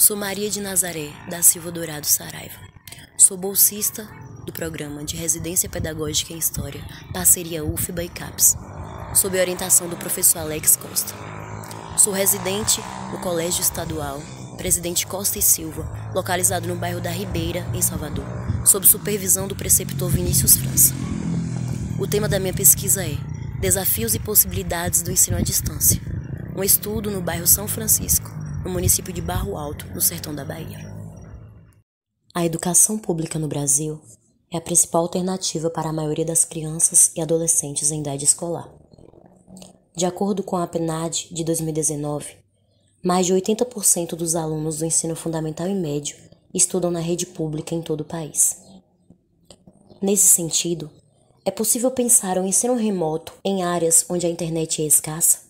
Sou Maria de Nazaré, da Silva Dourado Saraiva. Sou bolsista do Programa de Residência Pedagógica em História, parceria UFBA e CAPES, sob orientação do professor Alex Costa. Sou residente no Colégio Estadual Presidente Costa e Silva, localizado no bairro da Ribeira, em Salvador, sob supervisão do preceptor Vinícius França. O tema da minha pesquisa é Desafios e Possibilidades do Ensino à Distância, um estudo no bairro São Francisco, no município de Barro Alto, no sertão da Bahia. A educação pública no Brasil é a principal alternativa para a maioria das crianças e adolescentes em idade escolar. De acordo com a PNAD de 2019, mais de 80% dos alunos do ensino fundamental e médio estudam na rede pública em todo o país. Nesse sentido, é possível pensar o um ensino remoto em áreas onde a internet é escassa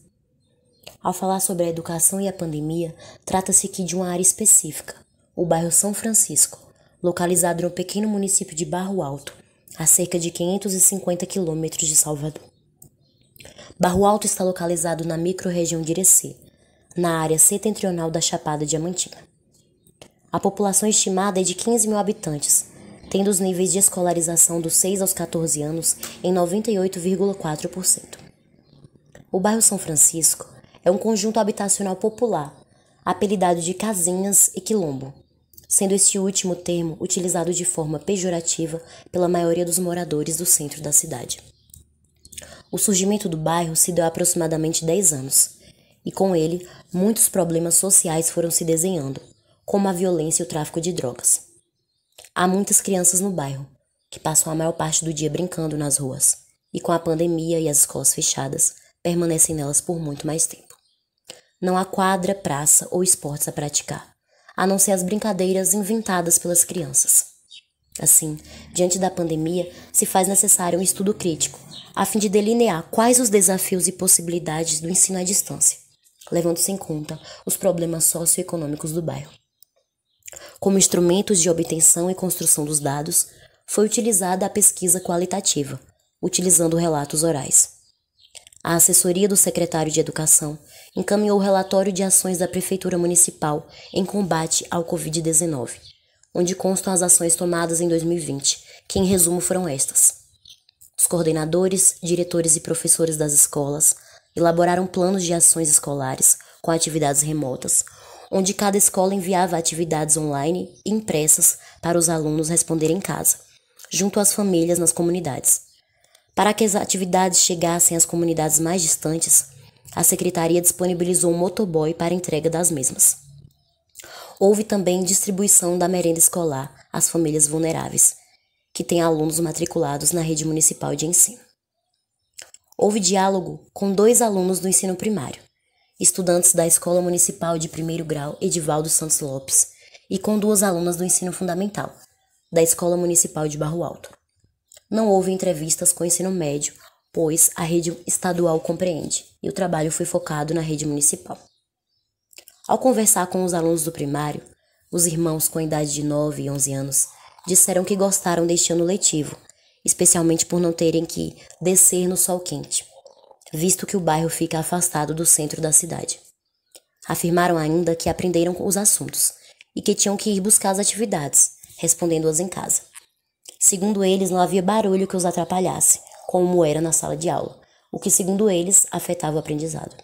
ao falar sobre a educação e a pandemia, trata-se aqui de uma área específica, o bairro São Francisco, localizado no pequeno município de Barro Alto, a cerca de 550 quilômetros de Salvador. Barro Alto está localizado na microrregião de Irecê, na área setentrional da Chapada Diamantina. A população estimada é de 15 mil habitantes, tendo os níveis de escolarização dos 6 aos 14 anos em 98,4%. O bairro São Francisco é um conjunto habitacional popular, apelidado de casinhas e quilombo, sendo este último termo utilizado de forma pejorativa pela maioria dos moradores do centro da cidade. O surgimento do bairro se deu há aproximadamente 10 anos, e com ele, muitos problemas sociais foram se desenhando, como a violência e o tráfico de drogas. Há muitas crianças no bairro, que passam a maior parte do dia brincando nas ruas, e com a pandemia e as escolas fechadas, permanecem nelas por muito mais tempo. Não há quadra, praça ou esportes a praticar, a não ser as brincadeiras inventadas pelas crianças. Assim, diante da pandemia, se faz necessário um estudo crítico, a fim de delinear quais os desafios e possibilidades do ensino à distância, levando-se em conta os problemas socioeconômicos do bairro. Como instrumentos de obtenção e construção dos dados, foi utilizada a pesquisa qualitativa, utilizando relatos orais. A assessoria do secretário de Educação encaminhou o relatório de ações da Prefeitura Municipal em combate ao Covid-19, onde constam as ações tomadas em 2020, que em resumo foram estas. Os coordenadores, diretores e professores das escolas elaboraram planos de ações escolares com atividades remotas, onde cada escola enviava atividades online e impressas para os alunos responderem em casa, junto às famílias nas comunidades. Para que as atividades chegassem às comunidades mais distantes, a secretaria disponibilizou um motoboy para entrega das mesmas. Houve também distribuição da merenda escolar às famílias vulneráveis, que têm alunos matriculados na rede municipal de ensino. Houve diálogo com dois alunos do ensino primário, estudantes da Escola Municipal de Primeiro Grau Edivaldo Santos Lopes, e com duas alunas do ensino fundamental, da Escola Municipal de Barro Alto. Não houve entrevistas com o ensino médio, pois a rede estadual compreende, e o trabalho foi focado na rede municipal. Ao conversar com os alunos do primário, os irmãos com idade de 9 e 11 anos disseram que gostaram deste ano letivo, especialmente por não terem que descer no sol quente, visto que o bairro fica afastado do centro da cidade. Afirmaram ainda que aprenderam os assuntos e que tinham que ir buscar as atividades, respondendo-as em casa. Segundo eles, não havia barulho que os atrapalhasse, como era na sala de aula, o que, segundo eles, afetava o aprendizado.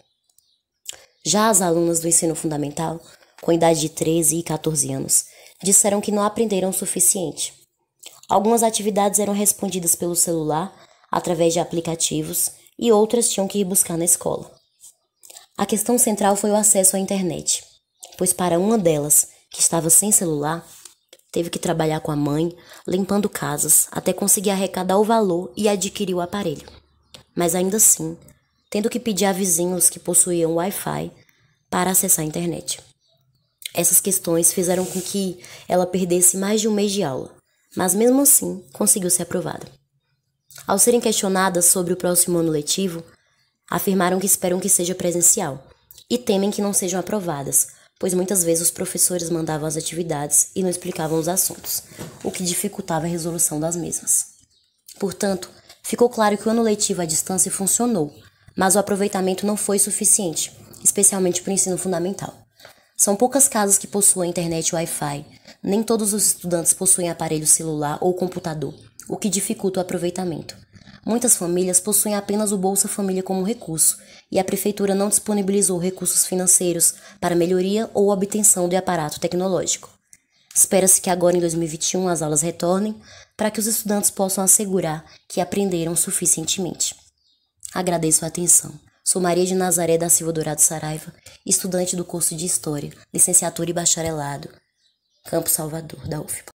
Já as alunas do ensino fundamental, com idade de 13 e 14 anos, disseram que não aprenderam o suficiente. Algumas atividades eram respondidas pelo celular, através de aplicativos, e outras tinham que ir buscar na escola. A questão central foi o acesso à internet, pois para uma delas, que estava sem celular, Teve que trabalhar com a mãe, limpando casas, até conseguir arrecadar o valor e adquirir o aparelho. Mas ainda assim, tendo que pedir a vizinhos que possuíam Wi-Fi para acessar a internet. Essas questões fizeram com que ela perdesse mais de um mês de aula, mas mesmo assim conseguiu ser aprovada. Ao serem questionadas sobre o próximo ano letivo, afirmaram que esperam que seja presencial e temem que não sejam aprovadas, pois muitas vezes os professores mandavam as atividades e não explicavam os assuntos, o que dificultava a resolução das mesmas. Portanto, ficou claro que o ano letivo à distância funcionou, mas o aproveitamento não foi suficiente, especialmente para o ensino fundamental. São poucas casas que possuem internet Wi-Fi, nem todos os estudantes possuem aparelho celular ou computador, o que dificulta o aproveitamento. Muitas famílias possuem apenas o Bolsa Família como recurso, e a prefeitura não disponibilizou recursos financeiros para melhoria ou obtenção do aparato tecnológico. Espera-se que agora em 2021 as aulas retornem para que os estudantes possam assegurar que aprenderam suficientemente. Agradeço a atenção. Sou Maria de Nazaré da Silva Dourado Saraiva, estudante do curso de História, licenciatura e bacharelado, Campo Salvador, da UFPA.